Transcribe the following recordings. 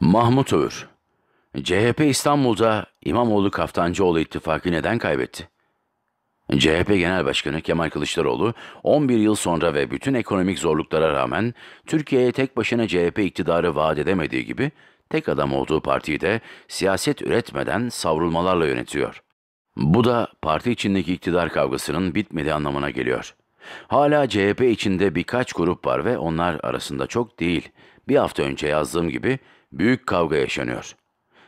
Mahmut Öğür, CHP İstanbul'da İmamoğlu Kaftancıoğlu ittifakı neden kaybetti? CHP Genel Başkanı Kemal Kılıçdaroğlu 11 yıl sonra ve bütün ekonomik zorluklara rağmen Türkiye'ye tek başına CHP iktidarı vaat edemediği gibi tek adam olduğu partiyi de siyaset üretmeden savrulmalarla yönetiyor. Bu da parti içindeki iktidar kavgasının bitmediği anlamına geliyor. Hala CHP içinde birkaç grup var ve onlar arasında çok değil. Bir hafta önce yazdığım gibi büyük kavga yaşanıyor.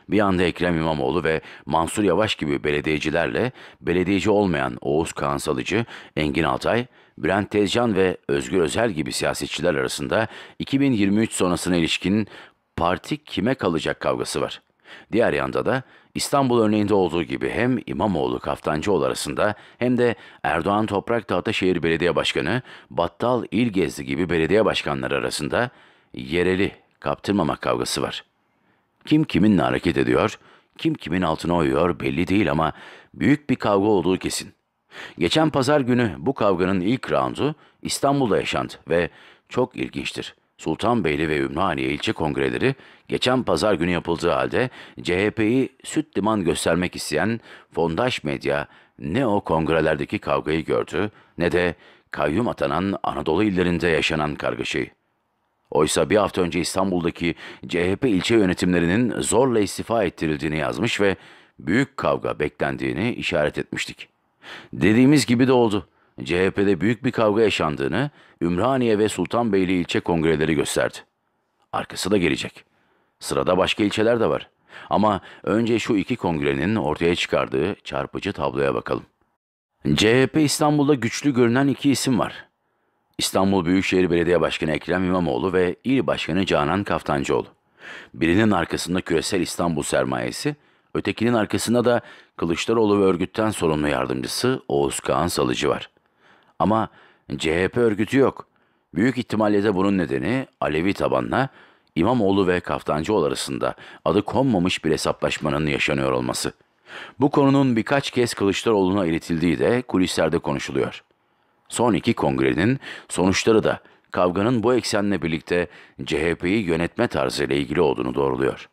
Bir anda Ekrem İmamoğlu ve Mansur Yavaş gibi belediyecilerle belediyeci olmayan Oğuz Kağan Salıcı, Engin Altay, Bülent Tezcan ve Özgür Özel gibi siyasetçiler arasında 2023 sonrasına ilişkin parti kime kalacak kavgası var. Diğer yanda da İstanbul örneğinde olduğu gibi hem İmamoğlu Kaftancıoğlu arasında hem de Erdoğan Toprak Tahtaşehir Belediye Başkanı, Battal İlgezli gibi belediye başkanları arasında yereli kaptırmama kavgası var. Kim kiminle hareket ediyor, kim kimin altına oyuyor belli değil ama büyük bir kavga olduğu kesin. Geçen pazar günü bu kavganın ilk roundu İstanbul'da yaşandı ve çok ilginçtir. Sultanbeyli ve Ümraniye ilçe kongreleri geçen pazar günü yapıldığı halde CHP'yi süt liman göstermek isteyen fondaş medya ne o kongrelerdeki kavgayı gördü ne de kayyum atanan Anadolu illerinde yaşanan kargaşayı. Oysa bir hafta önce İstanbul'daki CHP ilçe yönetimlerinin zorla istifa ettirildiğini yazmış ve büyük kavga beklendiğini işaret etmiştik. Dediğimiz gibi de oldu. CHP'de büyük bir kavga yaşandığını Ümraniye ve Sultanbeyli ilçe kongreleri gösterdi. Arkası da gelecek. Sırada başka ilçeler de var. Ama önce şu iki kongrenin ortaya çıkardığı çarpıcı tabloya bakalım. CHP İstanbul'da güçlü görünen iki isim var. İstanbul Büyükşehir Belediye Başkanı Ekrem İmamoğlu ve İl Başkanı Canan Kaftancıoğlu. Birinin arkasında küresel İstanbul sermayesi, ötekinin arkasında da Kılıçdaroğlu ve örgütten sorumlu yardımcısı Oğuz Kağan Salıcı var. Ama CHP örgütü yok. Büyük ihtimalle de bunun nedeni Alevi tabanla İmamoğlu ve Kaftancıoğlu arasında adı konmamış bir hesaplaşmanın yaşanıyor olması. Bu konunun birkaç kez Kılıçdaroğlu'na iletildiği de kulislerde konuşuluyor. Son iki kongrenin sonuçları da kavganın bu eksenle birlikte CHP'yi yönetme tarzıyla ilgili olduğunu doğruluyor.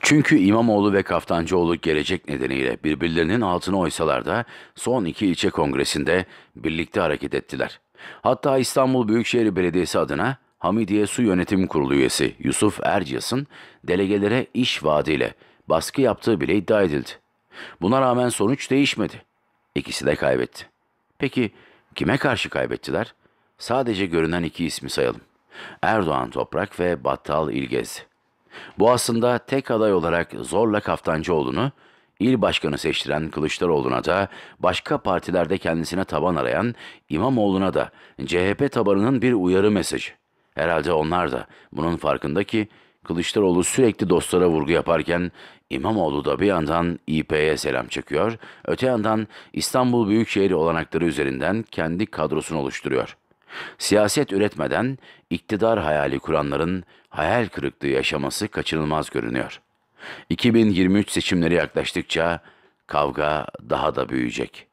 Çünkü İmamoğlu ve Kaftancıoğlu gelecek nedeniyle birbirlerinin altına oysalar da son iki ilçe kongresinde birlikte hareket ettiler. Hatta İstanbul Büyükşehir Belediyesi adına Hamidiye Su Yönetim Kurulu üyesi Yusuf Erciyas'ın delegelere iş vaadiyle baskı yaptığı bile iddia edildi. Buna rağmen sonuç değişmedi. İkisi de kaybetti. Peki Kime karşı kaybettiler? Sadece görünen iki ismi sayalım. Erdoğan Toprak ve Battal İlgez. Bu aslında tek aday olarak zorla Kaftancıoğlu'nu, il başkanı seçtiren Kılıçdaroğlu'na da, başka partilerde kendisine taban arayan İmamoğlu'na da CHP tabanının bir uyarı mesajı. Herhalde onlar da bunun farkında ki Kılıçdaroğlu sürekli dostlara vurgu yaparken İmamoğlu da bir yandan İP'ye selam çekiyor, öte yandan İstanbul Büyükşehir olanakları üzerinden kendi kadrosunu oluşturuyor. Siyaset üretmeden iktidar hayali kuranların hayal kırıklığı yaşaması kaçınılmaz görünüyor. 2023 seçimleri yaklaştıkça kavga daha da büyüyecek.